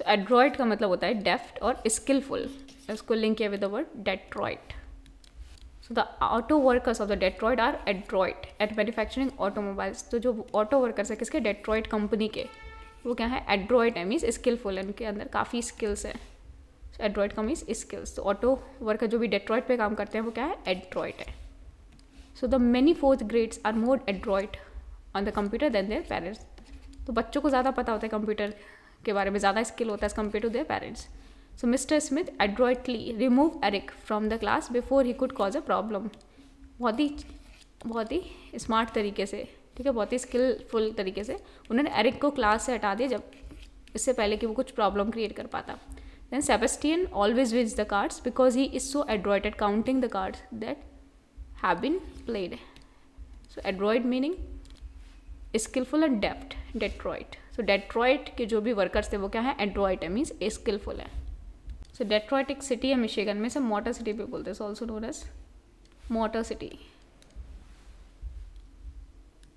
सो एड्रॉयड का मतलब होता है डेफ्ट और स्किलफुल इसको लिंक किया with the word Detroit so the auto workers of the Detroit are adroit at manufacturing automobiles तो जो ऑटो वर्कर्स है किसके डेट्रॉइट कंपनी के वो क्या है एड्रॉइट है मीन्स स्किलफुल है उनके अंदर काफ़ी स्किल्स हैं सो एड्रॉइड का मीन्स स्किल्स तो ऑटो वर्कर जो भी डेट्रॉइट पे काम करते हैं वो क्या है एड्रॉइट है so the many fourth grades are more adroit on the computer than their parents तो बच्चों को ज़्यादा पता होता है कंप्यूटर के बारे में ज़्यादा स्किल होता है as compare to their parents so mister Smith adroitly remove Eric from the class before he could cause a problem बहुत ही बहुत ही स्मार्ट तरीके से ठीक है बहुत ही स्किलफुल तरीके से उन्होंने एरिक को क्लास से हटा दिया जब इससे पहले कि वो कुछ प्रॉब्लम क्रिएट कर पाता then Sebastian always wins the cards because he is so adroit at counting the cards that have been played so adroit meaning skilful and deft Detroit so Detroit के जो भी वर्कर्स थे वो क्या है adroit है मीन्स ए स्किलफुल है so Detroit एक सिटी है मिशिगन में से मोटर सिटी भी बोलते हैं so also known as motor city